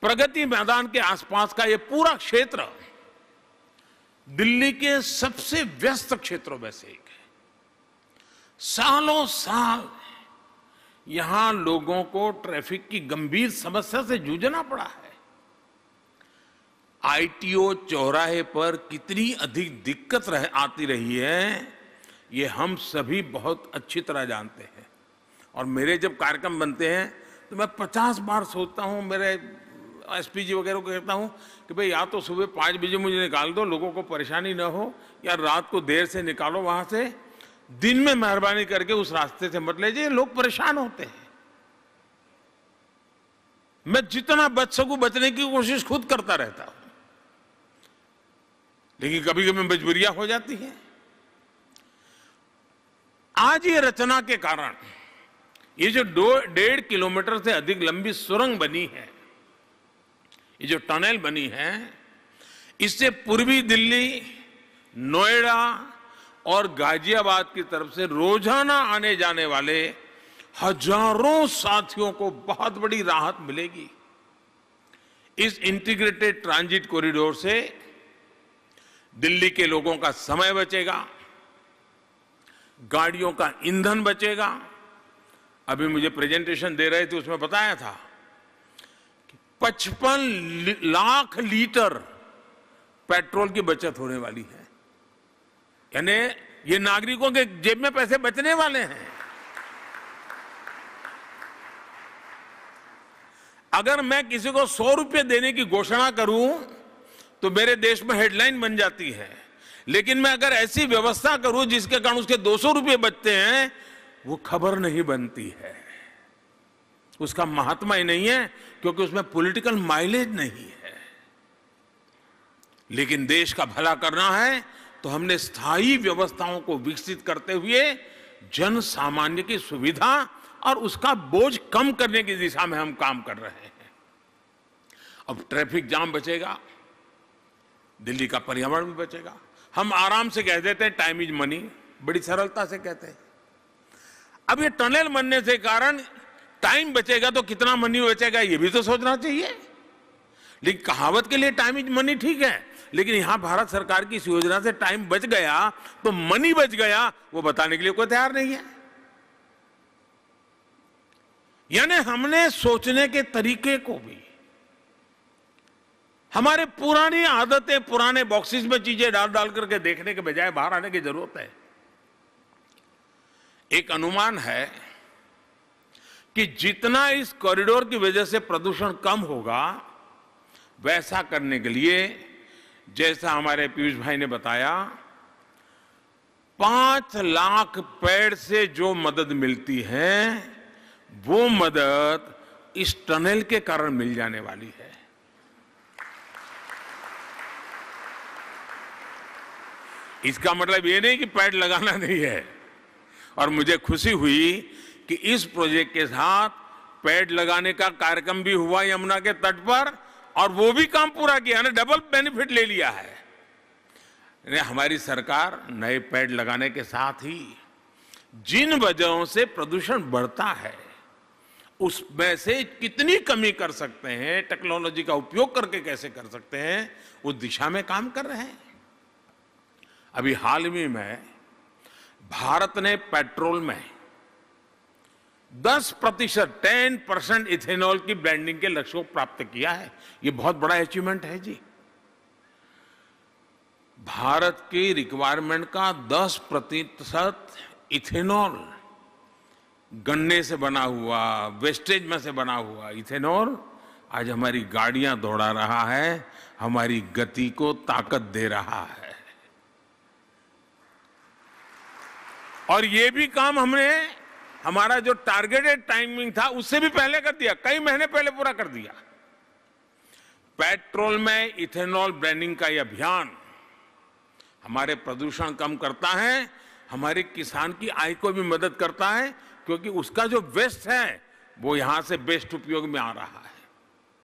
प्रगति मैदान के आसपास का ये पूरा क्षेत्र दिल्ली के सबसे व्यस्त क्षेत्रों में से एक है सालों साल यहां लोगों को ट्रैफिक की गंभीर समस्या से जूझना पड़ा है आईटीओ चौराहे पर कितनी अधिक दिक्कत रह, आती रही है ये हम सभी बहुत अच्छी तरह जानते हैं और मेरे जब कार्यक्रम बनते हैं तो मैं पचास बार सोचता हूं मेरे एस जी वगैरह को कहता हूँ कि भाई या तो सुबह पाँच बजे मुझे निकाल दो लोगों को परेशानी ना हो या रात को देर से निकालो वहाँ से दिन में मेहरबानी करके उस रास्ते से मत ले लोग परेशान होते हैं मैं जितना बच सकूं बचने की कोशिश खुद करता रहता हूं लेकिन कभी कभी मजबूरिया हो जाती है आज ये रचना के कारण ये जो डेढ़ किलोमीटर से अधिक लंबी सुरंग बनी है ये जो टनल बनी है इससे पूर्वी दिल्ली नोएडा और गाजियाबाद की तरफ से रोजाना आने जाने वाले हजारों साथियों को बहुत बड़ी राहत मिलेगी इस इंटीग्रेटेड ट्रांजिट कॉरिडोर से दिल्ली के लोगों का समय बचेगा गाड़ियों का ईंधन बचेगा अभी मुझे प्रेजेंटेशन दे रहे थे उसमें बताया था पचपन लाख लीटर पेट्रोल की बचत होने वाली है यानी ये नागरिकों के जेब में पैसे बचने वाले हैं अगर मैं किसी को सौ रुपये देने की घोषणा करूं तो मेरे देश में हेडलाइन बन जाती है लेकिन मैं अगर ऐसी व्यवस्था करूं जिसके कारण उसके दो सौ रुपये बचते हैं वो खबर नहीं बनती है उसका महात्मा ही नहीं है क्योंकि उसमें पॉलिटिकल माइलेज नहीं है लेकिन देश का भला करना है तो हमने स्थायी व्यवस्थाओं को विकसित करते हुए जन सामान्य की सुविधा और उसका बोझ कम करने की दिशा में हम काम कर रहे हैं अब ट्रैफिक जाम बचेगा दिल्ली का पर्यावरण भी बचेगा हम आराम से कह देते हैं टाइम इज मनी बड़ी सरलता से कहते हैं अब ये टनल बनने से कारण टाइम बचेगा तो कितना मनी बचेगा ये भी तो सोचना चाहिए लेकिन कहावत के लिए टाइम इज मनी ठीक है लेकिन यहां भारत सरकार की इस योजना से टाइम बच गया तो मनी बच गया वो बताने के लिए कोई तैयार नहीं है यानी हमने सोचने के तरीके को भी हमारे पुरानी आदतें पुराने बॉक्सेस में चीजें डाल डाल करके देखने के बजाय बाहर आने की जरूरत है एक अनुमान है कि जितना इस कॉरिडोर की वजह से प्रदूषण कम होगा वैसा करने के लिए जैसा हमारे पीयूष भाई ने बताया पांच लाख पेड़ से जो मदद मिलती है वो मदद इस टनल के कारण मिल जाने वाली है इसका मतलब ये नहीं कि पेड़ लगाना नहीं है और मुझे खुशी हुई कि इस प्रोजेक्ट के साथ पेड़ लगाने का कार्यक्रम भी हुआ यमुना के तट पर और वो भी काम पूरा किया ना डबल बेनिफिट ले लिया है हमारी सरकार नए पेड़ लगाने के साथ ही जिन वजहों से प्रदूषण बढ़ता है उसमें से कितनी कमी कर सकते हैं टेक्नोलॉजी का उपयोग करके कैसे कर सकते हैं उस दिशा में काम कर रहे हैं अभी हाल ही में भारत ने पेट्रोल में 10 प्रतिशत टेन परसेंट इथेनॉल की ब्लेंडिंग के लक्ष्य को प्राप्त किया है यह बहुत बड़ा अचीवमेंट है जी भारत की रिक्वायरमेंट का 10 प्रतिशत इथेनॉल गन्ने से बना हुआ वेस्टेज में से बना हुआ इथेनॉल आज हमारी गाड़ियां दौड़ा रहा है हमारी गति को ताकत दे रहा है और ये भी काम हमने हमारा जो टारगेटेड टाइमिंग था उससे भी पहले कर दिया कई महीने पहले पूरा कर दिया पेट्रोल में इथेनॉल ब्लेंडिंग का यह अभियान हमारे प्रदूषण कम करता है हमारे किसान की आय को भी मदद करता है क्योंकि उसका जो वेस्ट है वो यहां से बेस्ट उपयोग में आ रहा है